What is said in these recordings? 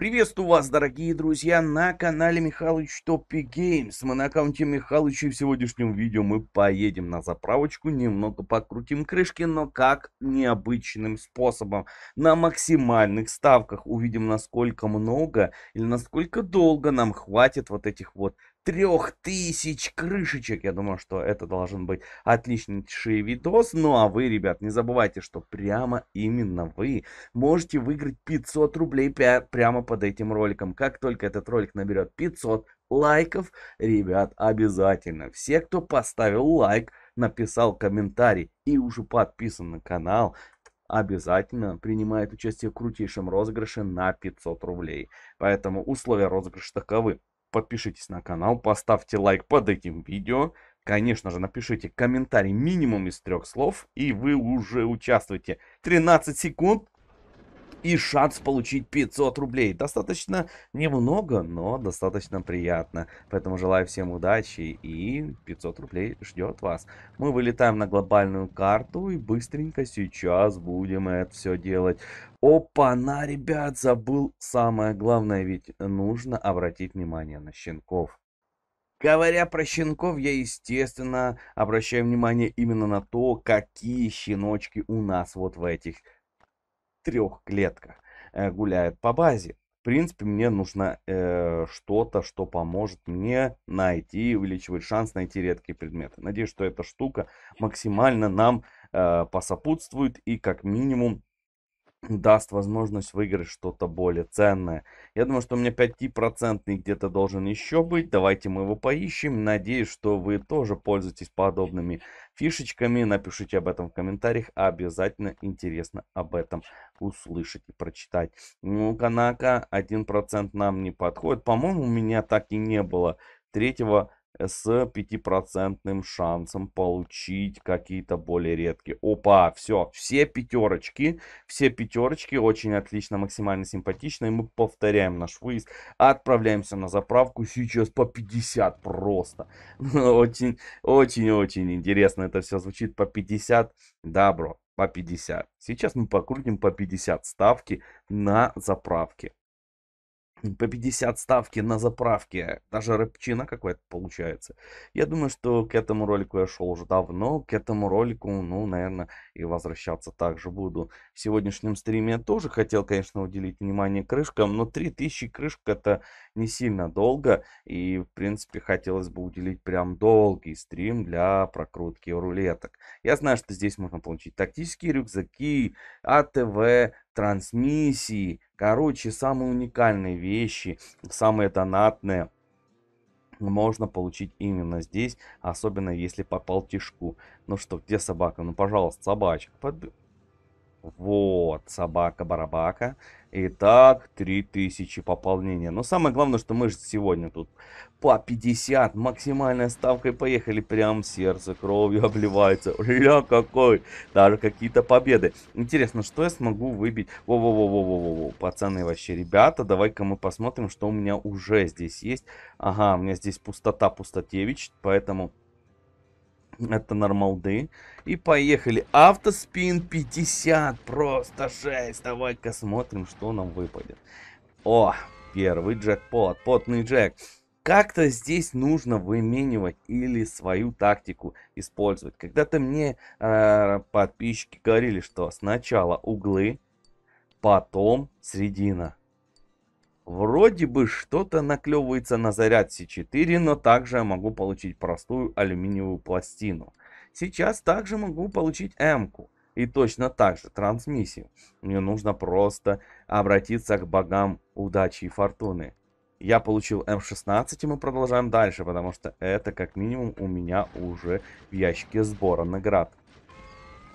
Приветствую вас, дорогие друзья, на канале Михалыч Топи Геймс. Мы на аккаунте Михалыча и в сегодняшнем видео мы поедем на заправочку, немного покрутим крышки, но как необычным способом. На максимальных ставках увидим, насколько много или насколько долго нам хватит вот этих вот трех тысяч крышечек. Я думаю, что это должен быть отличнейший видос. Ну а вы, ребят, не забывайте, что прямо именно вы можете выиграть 500 рублей прямо под этим роликом. Как только этот ролик наберет 500 лайков, ребят, обязательно. Все, кто поставил лайк, написал комментарий и уже подписан на канал, обязательно принимает участие в крутейшем розыгрыше на 500 рублей. Поэтому условия розыгрыша таковы подпишитесь на канал, поставьте лайк под этим видео. Конечно же, напишите комментарий минимум из трех слов, и вы уже участвуете. 13 секунд и шанс получить 500 рублей. Достаточно немного, но достаточно приятно. Поэтому желаю всем удачи и 500 рублей ждет вас. Мы вылетаем на глобальную карту и быстренько сейчас будем это все делать. Опа-на, ребят, забыл самое главное, ведь нужно обратить внимание на щенков. Говоря про щенков, я, естественно, обращаю внимание именно на то, какие щеночки у нас вот в этих трех клетках э, гуляет по базе. В принципе, мне нужно э, что-то, что поможет мне найти увеличивать шанс найти редкие предметы. Надеюсь, что эта штука максимально нам э, посопутствует и как минимум даст возможность выиграть что-то более ценное. Я думаю, что у меня 5% где-то должен еще быть. Давайте мы его поищем. Надеюсь, что вы тоже пользуетесь подобными фишечками. Напишите об этом в комментариях. Обязательно интересно об этом услышать и прочитать. Ну, Канака 1% нам не подходит. По-моему, у меня так и не было третьего с 5% шансом получить какие-то более редкие. Опа, все, все пятерочки, все пятерочки, очень отлично, максимально симпатично. И мы повторяем наш выезд, отправляемся на заправку, сейчас по 50 просто. Очень, очень, очень интересно это все звучит, по 50, да, по 50. Сейчас мы покрутим по 50 ставки на заправке по 50 ставки на заправке, даже рыбчина какая-то получается. Я думаю, что к этому ролику я шел уже давно, к этому ролику, ну, наверное, и возвращаться также буду. В сегодняшнем стриме я тоже хотел, конечно, уделить внимание крышкам, но 3000 крышек это не сильно долго, и, в принципе, хотелось бы уделить прям долгий стрим для прокрутки рулеток. Я знаю, что здесь можно получить тактические рюкзаки, АТВ, трансмиссии. Короче, самые уникальные вещи, самые тонатные можно получить именно здесь, особенно если по полтишку. Ну что, где собака? Ну, пожалуйста, собачка. Вот, собака-барабака. Итак, 3000 пополнения. Но самое главное, что мы же сегодня тут по 50. максимальной ставкой поехали прям сердце кровью обливается. Ля какой. Даже какие-то победы. Интересно, что я смогу выбить? Во-во-во-во-во-во. Пацаны, вообще, ребята, давай-ка мы посмотрим, что у меня уже здесь есть. Ага, у меня здесь пустота пустотевич. Поэтому это нормалды. И поехали. Автоспин 50. Просто 6. Давай-ка смотрим, что нам выпадет. О, первый джекпот. Потный джек. Как-то здесь нужно выменивать или свою тактику использовать. Когда-то мне э, подписчики говорили, что сначала углы, потом средина. Вроде бы что-то наклевывается на заряд C4, но также я могу получить простую алюминиевую пластину. Сейчас также могу получить М-ку и точно так же трансмиссию. Мне нужно просто обратиться к богам удачи и фортуны. Я получил М16 эм и мы продолжаем дальше, потому что это как минимум у меня уже в ящике сбора наград.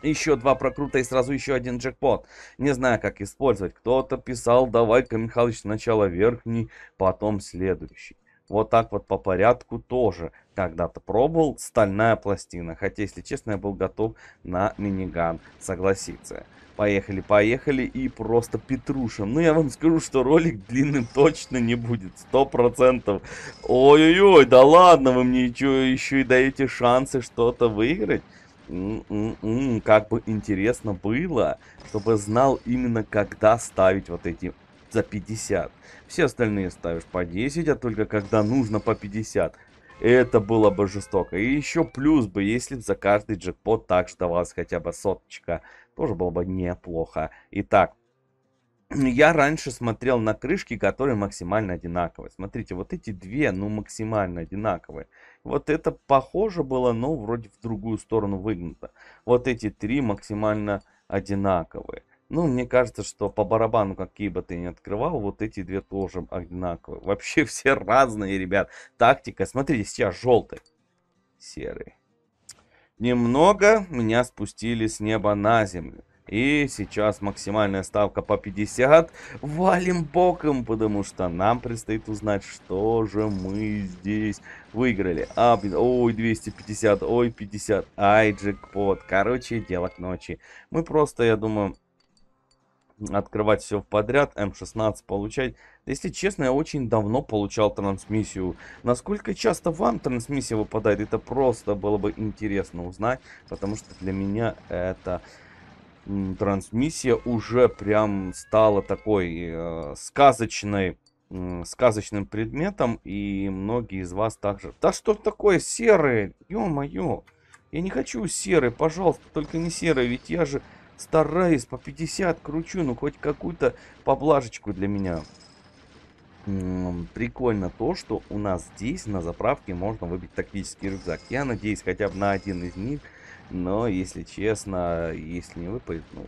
Еще два прокрута и сразу еще один джекпот. Не знаю, как использовать. Кто-то писал, давай-ка, Михалыч, сначала верхний, потом следующий. Вот так вот по порядку тоже когда-то пробовал стальная пластина. Хотя, если честно, я был готов на миниган согласиться. Поехали, поехали и просто петрушим. Ну, я вам скажу, что ролик длинным точно не будет. Сто процентов. Ой-ой-ой, да ладно, вы мне еще, еще и даете шансы что-то выиграть. М-м-м, как бы интересно было, чтобы знал именно когда ставить вот эти за 50. Все остальные ставишь по 10, а только когда нужно по 50. Это было бы жестоко. И еще плюс бы, если за каждый джекпот так что вас хотя бы соточка. Тоже было бы неплохо. Итак, я раньше смотрел на крышки, которые максимально одинаковые. Смотрите, вот эти две, ну, максимально одинаковые. Вот это похоже было, но вроде в другую сторону выгнуто. Вот эти три максимально одинаковые. Ну, мне кажется, что по барабану, какие бы ты ни открывал, вот эти две тоже одинаковые. Вообще все разные, ребят. Тактика. Смотрите, сейчас желтый, серый. Немного меня спустили с неба на землю. И сейчас максимальная ставка по 50. Валим боком, потому что нам предстоит узнать, что же мы здесь выиграли. А, ой, 250, ой, 50. Ай, джекпот. Короче, дело к ночи. Мы просто, я думаю, открывать все в подряд, М16 эм получать. Если честно, я очень давно получал трансмиссию. Насколько часто вам трансмиссия выпадает, это просто было бы интересно узнать, потому что для меня это трансмиссия уже прям стала такой э, сказочной э, сказочным предметом и многие из вас также да что такое серые ё-моё я не хочу серый пожалуйста только не серый ведь я же стараюсь по 50 кручу ну хоть какую-то поблажечку для меня прикольно то, что у нас здесь на заправке можно выбить тактический рюкзак. Я надеюсь, хотя бы на один из них но, если честно, если не выпадет, ну,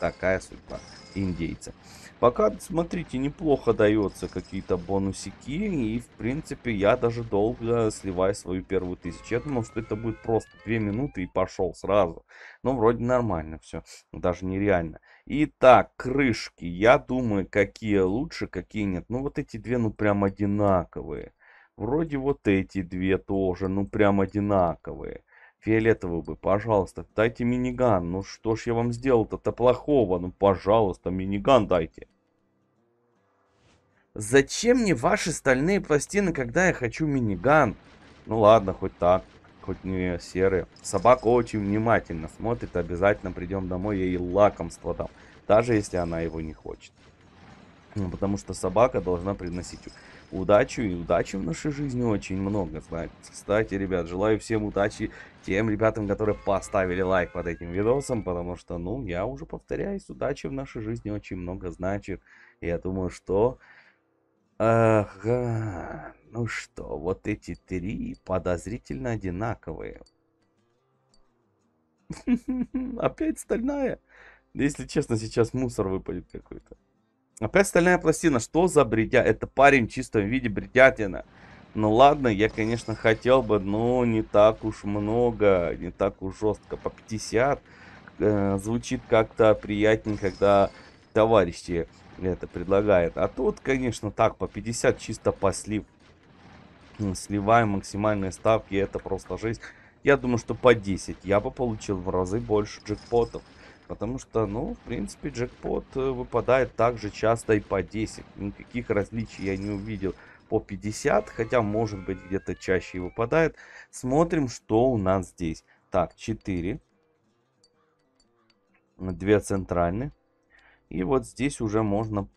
такая судьба индейца. Пока, смотрите, неплохо дается какие-то бонусики. И, в принципе, я даже долго сливаю свою первую тысячу. Я думал, что это будет просто 2 минуты и пошел сразу. Но вроде нормально все. Даже нереально. Итак, крышки. Я думаю, какие лучше, какие нет. Ну, вот эти две, ну, прям одинаковые. Вроде вот эти две тоже, ну, прям одинаковые. Фиолетовый бы, пожалуйста, дайте миниган. Ну что ж я вам сделал-то плохого? Ну пожалуйста, миниган дайте. Зачем мне ваши стальные пластины, когда я хочу миниган? Ну ладно, хоть так, хоть не серые. Собака очень внимательно смотрит, обязательно придем домой, ей лакомство дам. Даже если она его не хочет. Ну, потому что собака должна приносить удачу, и удачи в нашей жизни очень много, знаете. Кстати, ребят, желаю всем удачи тем ребятам, которые поставили лайк под этим видосом, потому что, ну, я уже повторяюсь, удачи в нашей жизни очень много значит. Я думаю, что... Ага, ну что, вот эти три подозрительно одинаковые. Опять стальная? если честно, сейчас мусор выпадет какой-то. А опять стальная пластина. Что за бредя? Это парень в чистом виде бредятина. Ну ладно, я, конечно, хотел бы, но не так уж много, не так уж жестко. По 50 э, звучит как-то приятнее, когда товарищи это предлагает. А тут, конечно, так, по 50 чисто послив, Сливаем максимальные ставки, это просто жесть. Я думаю, что по 10 я бы получил в разы больше джекпотов. Потому что, ну, в принципе, джекпот э, выпадает так же часто и по 10. Никаких различий я не увидел по 50, хотя, может быть, где-то чаще и выпадает. Смотрим, что у нас здесь. Так, 4. 2 центральные. И вот здесь уже можно...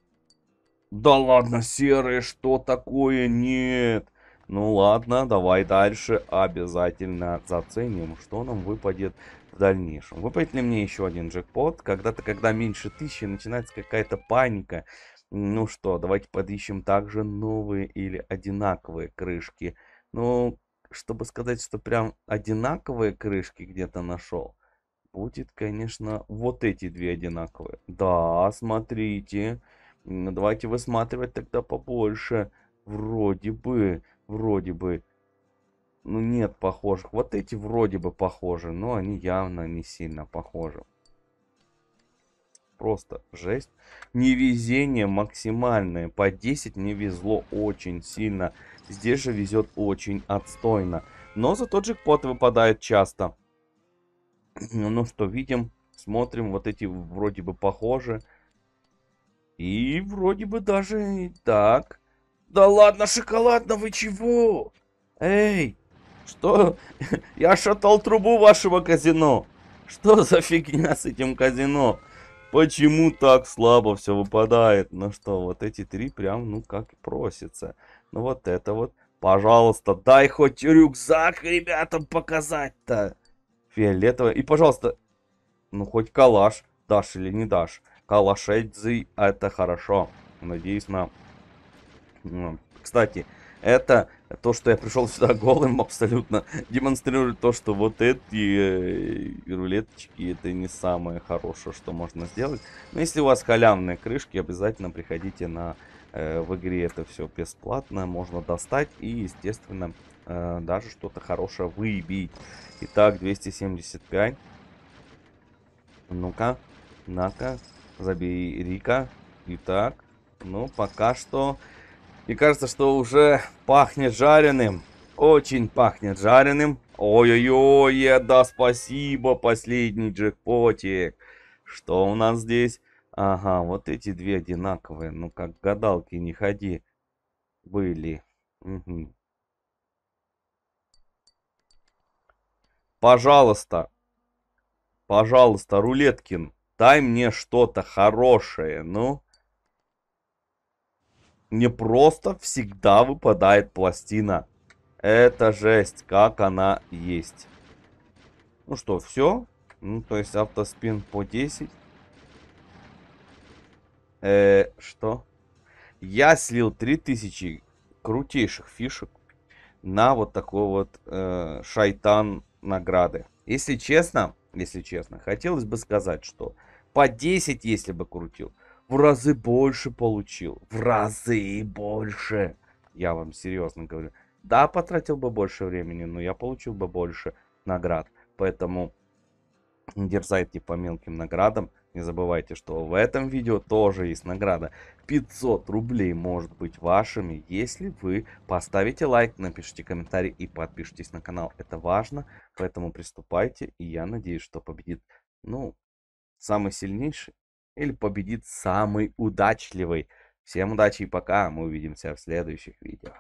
Да ладно, серые, что такое? Нет. Ну ладно, давай дальше обязательно заценим, что нам выпадет в дальнейшем. Выпадет ли мне еще один джекпот? Когда-то, когда меньше тысячи, начинается какая-то паника. Ну что, давайте подыщем также новые или одинаковые крышки. Ну, чтобы сказать, что прям одинаковые крышки где-то нашел, будет, конечно, вот эти две одинаковые. Да, смотрите. Давайте высматривать тогда побольше. Вроде бы, вроде бы ну, нет похожих. Вот эти вроде бы похожи, но они явно не сильно похожи. Просто жесть. Невезение максимальное. По 10 не везло очень сильно. Здесь же везет очень отстойно. Но за тот же джекпот выпадает часто. Ну что, видим, смотрим. Вот эти вроде бы похожи. И вроде бы даже и так. Да ладно, шоколадно, вы чего? Эй, что? Я шатал трубу вашего казино. Что за фигня с этим казино? Почему так слабо все выпадает? Ну что, вот эти три прям, ну как просится. Ну вот это вот. Пожалуйста, дай хоть рюкзак ребятам показать-то. Фиолетовое. И, пожалуйста, ну хоть калаш дашь или не дашь. Калашедзи, это хорошо. Надеюсь на... Кстати, это то, что я пришел сюда голым, абсолютно демонстрирует то, что вот эти э, рулеточки это не самое хорошее, что можно сделать. Но если у вас халявные крышки, обязательно приходите на э, в игре это все бесплатно, можно достать и, естественно, э, даже что-то хорошее выбить. Итак, 275. Ну-ка, на-ка, забей Рика. Итак, ну пока что и кажется, что уже пахнет жареным. Очень пахнет жареным. Ой-ой-ой, да спасибо, последний джекпотик. Что у нас здесь? Ага, вот эти две одинаковые. Ну, как гадалки, не ходи. Были. Угу. Пожалуйста. Пожалуйста, Рулеткин, дай мне что-то хорошее. Ну, мне просто всегда выпадает пластина. Это жесть, как она есть. Ну что, все. Ну, то есть автоспин по 10. Э, что? Я слил 3000 крутейших фишек на вот такой вот э, шайтан награды. Если честно, если честно, хотелось бы сказать, что по 10, если бы крутил, в разы больше получил. В разы больше. Я вам серьезно говорю. Да, потратил бы больше времени, но я получил бы больше наград. Поэтому дерзайте по мелким наградам. Не забывайте, что в этом видео тоже есть награда. 500 рублей может быть вашими, если вы поставите лайк, напишите комментарий и подпишитесь на канал. Это важно, поэтому приступайте. И я надеюсь, что победит, ну, самый сильнейший или победит самый удачливый. Всем удачи и пока, мы увидимся в следующих видео.